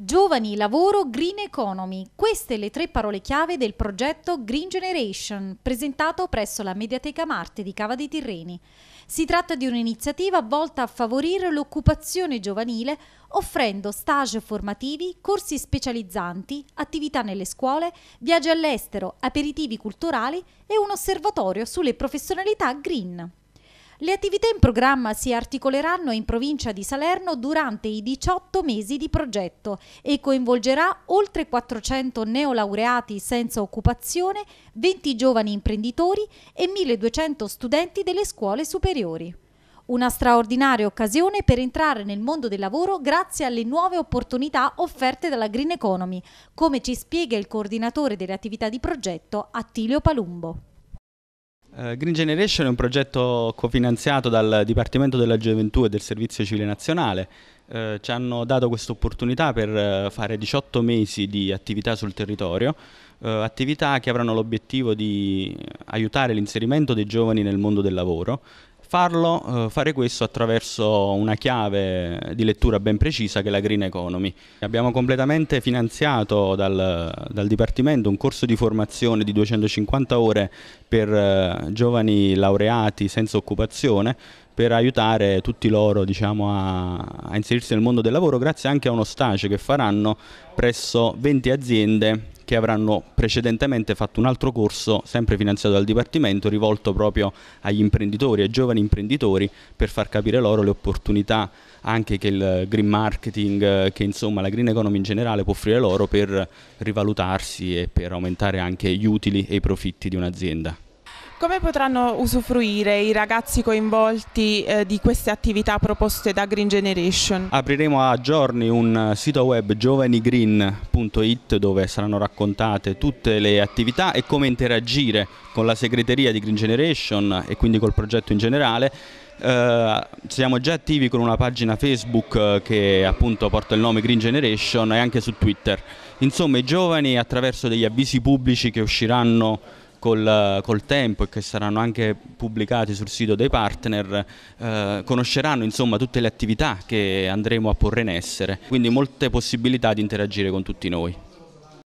Giovani, lavoro, green economy. Queste le tre parole chiave del progetto Green Generation, presentato presso la Mediateca Marte di Cava dei Tirreni. Si tratta di un'iniziativa volta a favorire l'occupazione giovanile, offrendo stage formativi, corsi specializzanti, attività nelle scuole, viaggi all'estero, aperitivi culturali e un osservatorio sulle professionalità green. Le attività in programma si articoleranno in provincia di Salerno durante i 18 mesi di progetto e coinvolgerà oltre 400 neolaureati senza occupazione, 20 giovani imprenditori e 1200 studenti delle scuole superiori. Una straordinaria occasione per entrare nel mondo del lavoro grazie alle nuove opportunità offerte dalla Green Economy, come ci spiega il coordinatore delle attività di progetto Attilio Palumbo. Eh, Green Generation è un progetto cofinanziato dal Dipartimento della Gioventù e del Servizio Civile Nazionale. Eh, ci hanno dato questa opportunità per eh, fare 18 mesi di attività sul territorio, eh, attività che avranno l'obiettivo di aiutare l'inserimento dei giovani nel mondo del lavoro farlo, eh, fare questo attraverso una chiave di lettura ben precisa che è la Green Economy. Abbiamo completamente finanziato dal, dal Dipartimento un corso di formazione di 250 ore per eh, giovani laureati senza occupazione per aiutare tutti loro diciamo, a, a inserirsi nel mondo del lavoro grazie anche a uno stage che faranno presso 20 aziende che avranno precedentemente fatto un altro corso, sempre finanziato dal Dipartimento, rivolto proprio agli imprenditori, ai giovani imprenditori, per far capire loro le opportunità anche che il green marketing, che insomma la green economy in generale può offrire loro per rivalutarsi e per aumentare anche gli utili e i profitti di un'azienda. Come potranno usufruire i ragazzi coinvolti eh, di queste attività proposte da Green Generation? Apriremo a giorni un eh, sito web giovanigreen.it dove saranno raccontate tutte le attività e come interagire con la segreteria di Green Generation e quindi col progetto in generale Uh, siamo già attivi con una pagina Facebook eh, che appunto porta il nome Green Generation e anche su Twitter. Insomma i giovani attraverso degli avvisi pubblici che usciranno col, col, tempo e che saranno anche pubblicati sul sito dei partner, eh, conosceranno insomma tutte le attività che andremo a porre in essere, quindi molte possibilità di interagire con tutti noi.